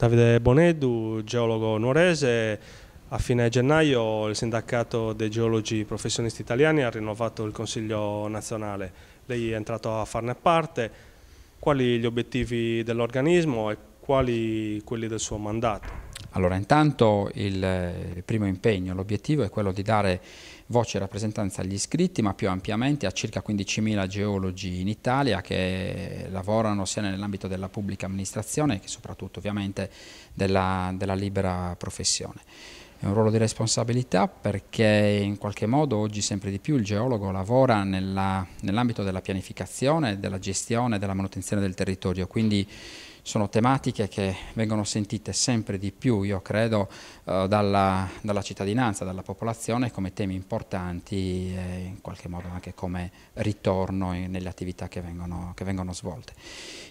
Davide Bonedu, geologo nuorese, a fine gennaio il sindacato dei geologi professionisti italiani ha rinnovato il Consiglio nazionale. Lei è entrato a farne parte. Quali gli obiettivi dell'organismo e quali quelli del suo mandato? Allora intanto il primo impegno, l'obiettivo è quello di dare voce e rappresentanza agli iscritti ma più ampiamente a circa 15.000 geologi in Italia che lavorano sia nell'ambito della pubblica amministrazione che soprattutto ovviamente della, della libera professione. È un ruolo di responsabilità perché in qualche modo oggi sempre di più il geologo lavora nell'ambito della pianificazione, della gestione, della manutenzione del territorio, quindi sono tematiche che vengono sentite sempre di più, io credo, eh, dalla, dalla, cittadinanza, dalla popolazione come temi importanti e in qualche modo anche come ritorno in, nelle attività che vengono, che vengono, svolte.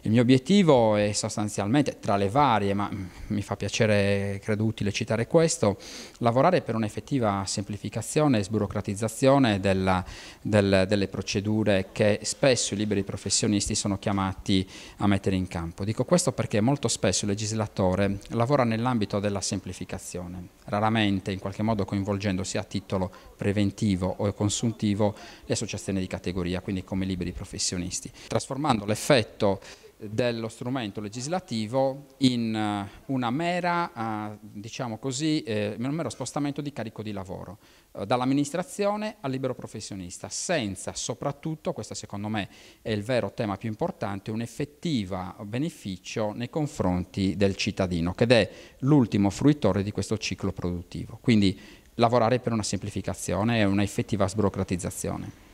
Il mio obiettivo è sostanzialmente, tra le varie, ma mi fa piacere, credo utile citare questo, lavorare per un'effettiva semplificazione e sburocratizzazione della, del, delle procedure che spesso i liberi professionisti sono chiamati a mettere in campo. Dico questo questo perché molto spesso il legislatore lavora nell'ambito della semplificazione, raramente in qualche modo coinvolgendosi a titolo preventivo o consuntivo le associazioni di categoria, quindi come liberi professionisti, trasformando l'effetto dello strumento legislativo in eh, una mera, eh, diciamo così, eh, un mero spostamento di carico di lavoro dall'amministrazione al libero professionista, senza soprattutto, questo secondo me è il vero tema più importante, un effettivo beneficio nei confronti del cittadino, che è l'ultimo fruitore di questo ciclo produttivo. Quindi lavorare per una semplificazione e una effettiva sburocratizzazione.